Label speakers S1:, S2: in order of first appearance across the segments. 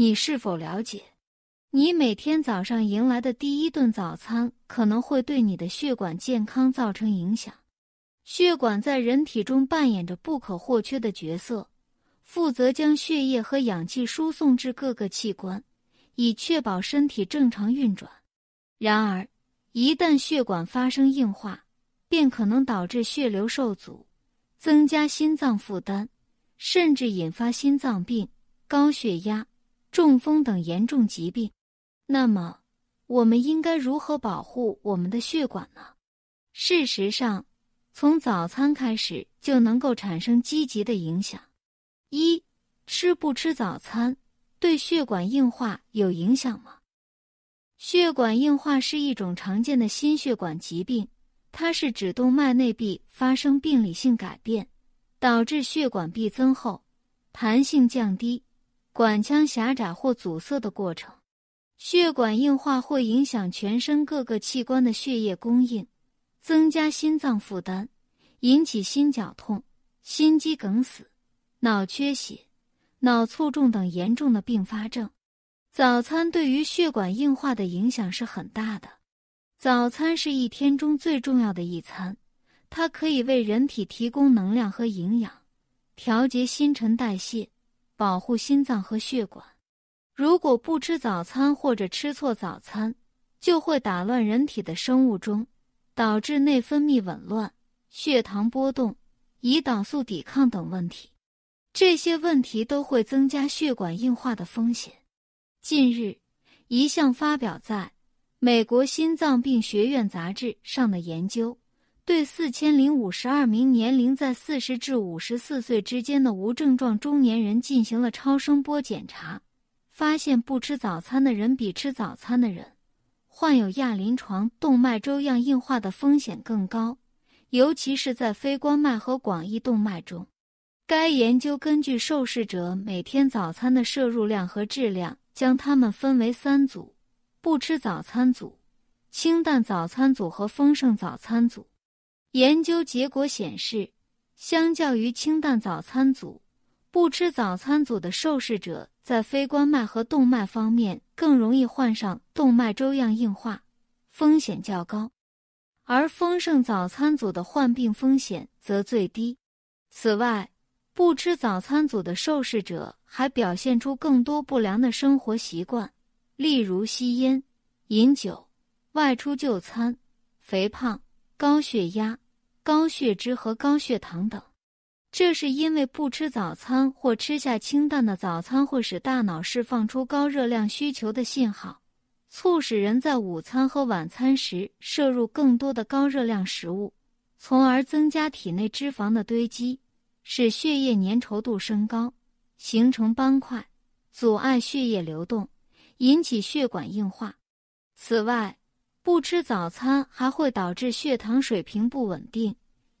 S1: 你是否了解，你每天早上迎来的第一顿早餐可能会对你的血管健康造成影响？血管在人体中扮演着不可或缺的角色，负责将血液和氧气输送至各个器官，以确保身体正常运转。然而，一旦血管发生硬化，便可能导致血流受阻，增加心脏负担，甚至引发心脏病、高血压。中风等严重疾病，那么我们应该如何保护我们的血管呢？事实上，从早餐开始就能够产生积极的影响。一吃不吃早餐对血管硬化有影响吗？血管硬化是一种常见的心血管疾病，它是指动脉内壁发生病理性改变，导致血管壁增厚、弹性降低。管腔狭窄或阻塞的过程，血管硬化会影响全身各个器官的血液供应，增加心脏负担，引起心绞痛、心肌梗死、脑缺血、脑卒中等严重的并发症。早餐对于血管硬化的影响是很大的。早餐是一天中最重要的一餐，它可以为人体提供能量和营养，调节新陈代谢。保护心脏和血管。如果不吃早餐或者吃错早餐，就会打乱人体的生物钟，导致内分泌紊乱、血糖波动、胰岛素抵抗等问题。这些问题都会增加血管硬化的风险。近日，一项发表在《美国心脏病学院杂志》上的研究。对四千零五十二名年龄在四十至五十四岁之间的无症状中年人进行了超声波检查，发现不吃早餐的人比吃早餐的人患有亚临床动脉粥样硬化的风险更高，尤其是在非冠脉和广义动脉中。该研究根据受试者每天早餐的摄入量和质量，将他们分为三组：不吃早餐组、清淡早餐组和丰盛早餐组。研究结果显示，相较于清淡早餐组，不吃早餐组的受试者在非冠脉和动脉方面更容易患上动脉粥样硬化，风险较高；而丰盛早餐组的患病风险则最低。此外，不吃早餐组的受试者还表现出更多不良的生活习惯，例如吸烟、饮酒、外出就餐、肥胖。高血压、高血脂和高血糖等，这是因为不吃早餐或吃下清淡的早餐，会使大脑释放出高热量需求的信号，促使人在午餐和晚餐时摄入更多的高热量食物，从而增加体内脂肪的堆积，使血液粘稠度升高，形成斑块，阻碍血液流动，引起血管硬化。此外，不吃早餐还会导致血糖水平不稳定，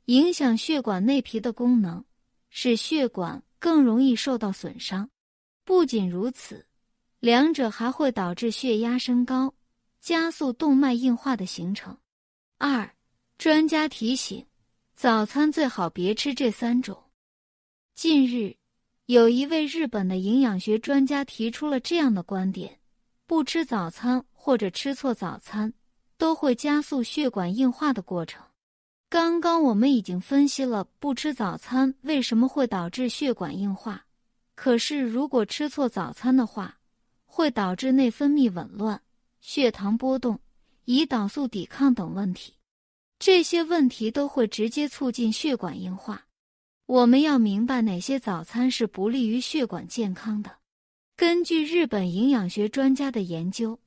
S1: 影响血管内皮的功能，使血管更容易受到损伤。不仅如此，两者还会导致血压升高，加速动脉硬化的形成。二，专家提醒，早餐最好别吃这三种。近日，有一位日本的营养学专家提出了这样的观点：不吃早餐或者吃错早餐。都会加速血管硬化的过程。刚刚我们已经分析了不吃早餐为什么会导致血管硬化，可是如果吃错早餐的话，会导致内分泌紊乱、血糖波动、胰岛素抵抗等问题，这些问题都会直接促进血管硬化。我们要明白哪些早餐是不利于血管健康的。根据日本营养学专家的研究。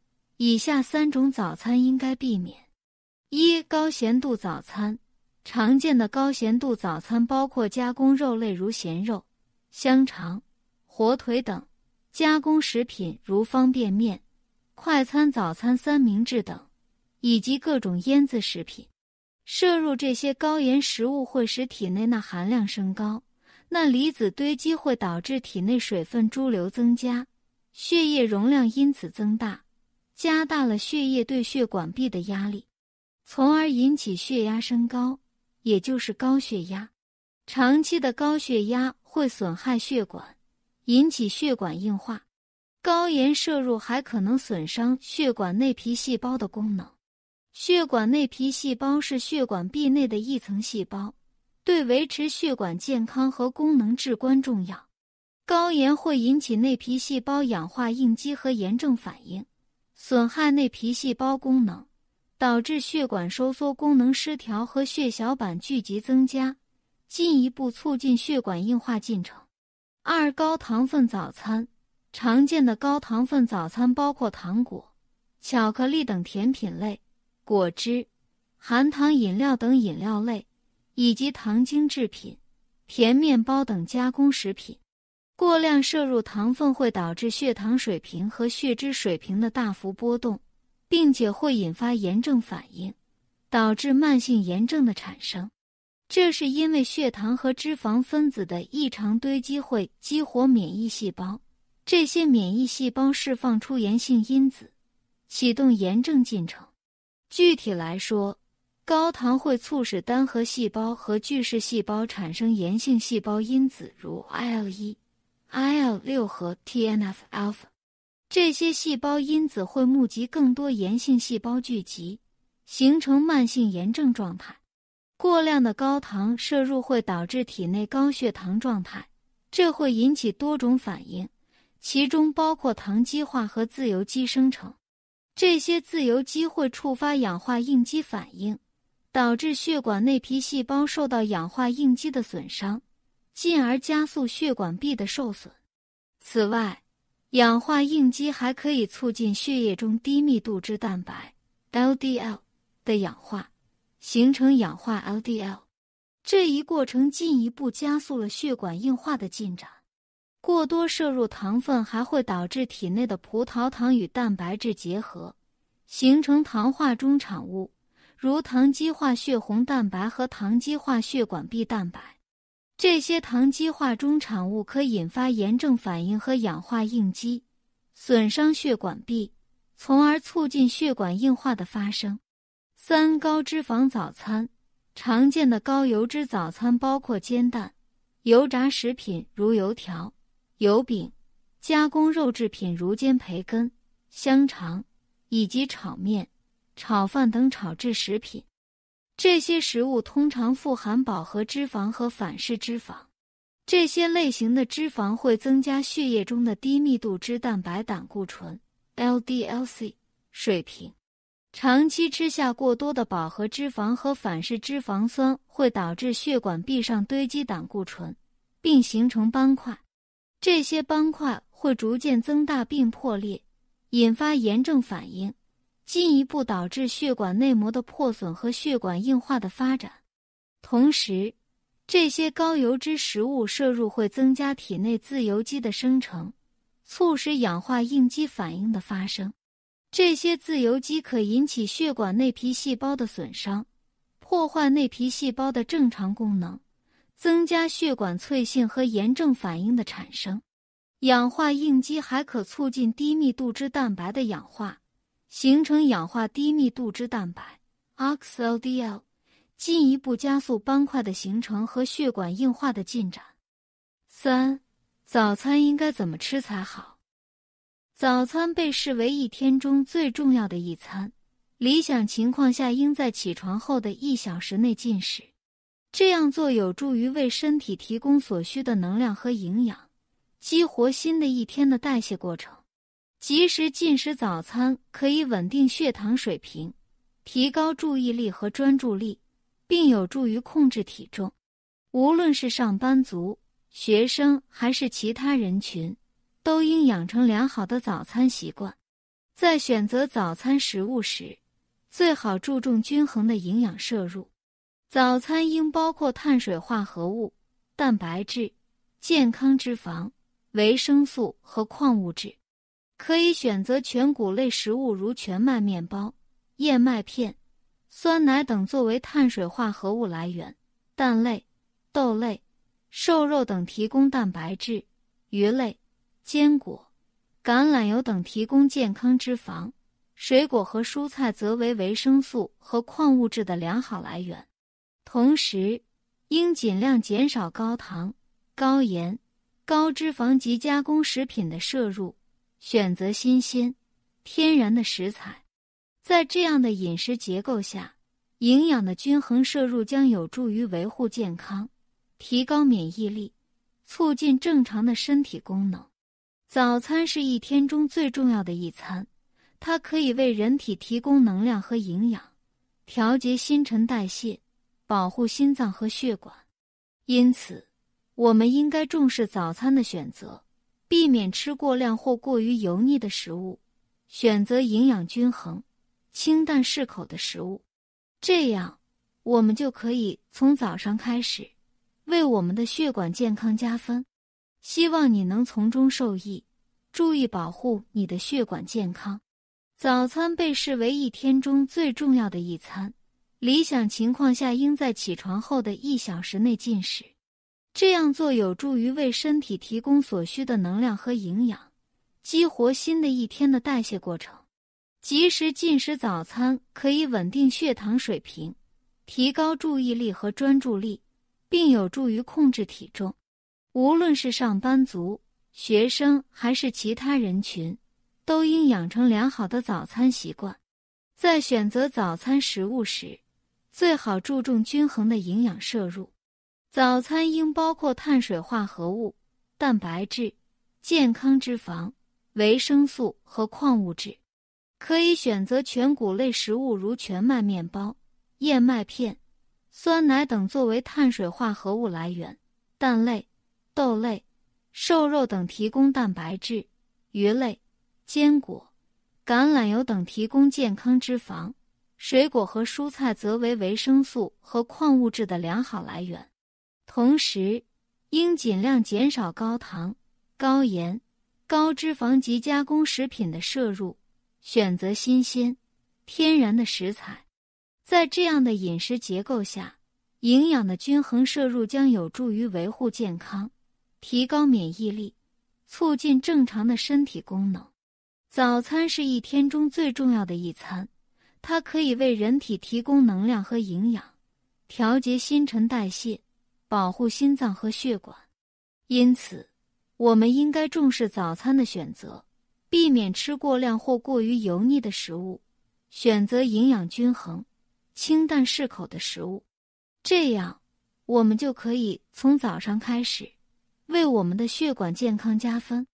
S1: 以下三种早餐应该避免：一、高咸度早餐。常见的高咸度早餐包括加工肉类如咸肉、香肠、火腿等，加工食品如方便面、快餐早餐三明治等，以及各种腌制食品。摄入这些高盐食物会使体内钠含量升高，钠离子堆积会导致体内水分潴留增加，血液容量因此增大。加大了血液对血管壁的压力，从而引起血压升高，也就是高血压。长期的高血压会损害血管，引起血管硬化。高盐摄入还可能损伤血管内皮细胞的功能。血管内皮细胞是血管壁内的一层细胞，对维持血管健康和功能至关重要。高盐会引起内皮细胞氧化应激和炎症反应。损害内皮细胞功能，导致血管收缩功能失调和血小板聚集增加，进一步促进血管硬化进程。二高糖分早餐常见的高糖分早餐包括糖果、巧克力等甜品类，果汁、含糖饮料等饮料类，以及糖精制品、甜面包等加工食品。过量摄入糖分会导致血糖水平和血脂水平的大幅波动，并且会引发炎症反应，导致慢性炎症的产生。这是因为血糖和脂肪分子的异常堆积会激活免疫细胞，这些免疫细胞释放出炎性因子，启动炎症进程。具体来说，高糖会促使单核细胞和巨噬细胞产生炎性细胞因子，如 IL-1。IL 六和 TNF alpha，这些细胞因子会募集更多炎性细胞聚集，形成慢性炎症状态。过量的高糖摄入会导致体内高血糖状态，这会引起多种反应，其中包括糖基化和自由基生成。这些自由基会触发氧化应激反应，导致血管内皮细胞受到氧化应激的损伤。进而加速血管壁的受损。此外，氧化应激还可以促进血液中低密度脂蛋白 （LDL） 的氧化，形成氧化 LDL。这一过程进一步加速了血管硬化的进展。过多摄入糖分还会导致体内的葡萄糖与蛋白质结合，形成糖化中产物，如糖基化血红蛋白和糖基化血管壁蛋白。这些糖基化中产物可引发炎症反应和氧化应激，损伤血管壁，从而促进血管硬化的发生。三高脂肪早餐，常见的高油脂早餐包括煎蛋、油炸食品如油条、油饼、加工肉制品如煎培根、香肠，以及炒面、炒饭等炒制食品。这些食物通常富含饱和脂肪和反式脂肪，这些类型的脂肪会增加血液中的低密度脂蛋白胆固醇 （LDL-C） 水平。长期吃下过多的饱和脂肪和反式脂肪酸，会导致血管壁上堆积胆固醇，并形成斑块。这些斑块会逐渐增大并破裂，引发炎症反应。进一步导致血管内膜的破损和血管硬化的发展。同时，这些高油脂食物摄入会增加体内自由基的生成，促使氧化应激反应的发生。这些自由基可引起血管内皮细胞的损伤，破坏内皮细胞的正常功能，增加血管脆性和炎症反应的产生。氧化应激还可促进低密度脂蛋白的氧化。形成氧化低密度脂蛋白 （oxLDL），进一步加速斑块的形成和血管硬化的进展。三、早餐应该怎么吃才好？早餐被视为一天中最重要的一餐，理想情况下应在起床后的一小时内进食。这样做有助于为身体提供所需的能量和营养，激活新的一天的代谢过程。及时进食早餐可以稳定血糖水平，提高注意力和专注力，并有助于控制体重。无论是上班族、学生还是其他人群，都应养成良好的早餐习惯。在选择早餐食物时，最好注重均衡的营养摄入。早餐应包括碳水化合物、蛋白质、健康脂肪、维生素和矿物质。可以选择全谷类食物，如全麦面包、燕麦片、酸奶等作为碳水化合物来源；蛋类、豆类、瘦肉等提供蛋白质；鱼类、坚果、橄榄油等提供健康脂肪；水果和蔬菜则为维生素和矿物质的良好来源。同时，应尽量减少高糖、高盐、高脂肪及加工食品的摄入。选择新鲜、天然的食材，在这样的饮食结构下，营养的均衡摄入将有助于维护健康，提高免疫力，促进正常的身体功能。早餐是一天中最重要的一餐，它可以为人体提供能量和营养，调节新陈代谢，保护心脏和血管。因此，我们应该重视早餐的选择。避免吃过量或过于油腻的食物，选择营养均衡、清淡适口的食物。这样，我们就可以从早上开始，为我们的血管健康加分。希望你能从中受益，注意保护你的血管健康。早餐被视为一天中最重要的一餐，理想情况下应在起床后的一小时内进食。这样做有助于为身体提供所需的能量和营养，激活新的一天的代谢过程。及时进食早餐可以稳定血糖水平，提高注意力和专注力，并有助于控制体重。无论是上班族、学生还是其他人群，都应养成良好的早餐习惯。在选择早餐食物时，最好注重均衡的营养摄入。早餐应包括碳水化合物、蛋白质、健康脂肪、维生素和矿物质。可以选择全谷类食物，如全麦面包、燕麦片、酸奶等作为碳水化合物来源；蛋类、豆类、瘦肉等提供蛋白质；鱼类、坚果、橄榄油等提供健康脂肪；水果和蔬菜则为维生素和矿物质的良好来源。同时，应尽量减少高糖、高盐、高脂肪及加工食品的摄入，选择新鲜、天然的食材。在这样的饮食结构下，营养的均衡摄入将有助于维护健康，提高免疫力，促进正常的身体功能。早餐是一天中最重要的一餐，它可以为人体提供能量和营养，调节新陈代谢。保护心脏和血管，因此，我们应该重视早餐的选择，避免吃过量或过于油腻的食物，选择营养均衡、清淡适口的食物。这样，我们就可以从早上开始，为我们的血管健康加分。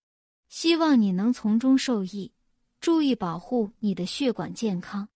S1: 希望你能从中受益，注意保护你的血管健康。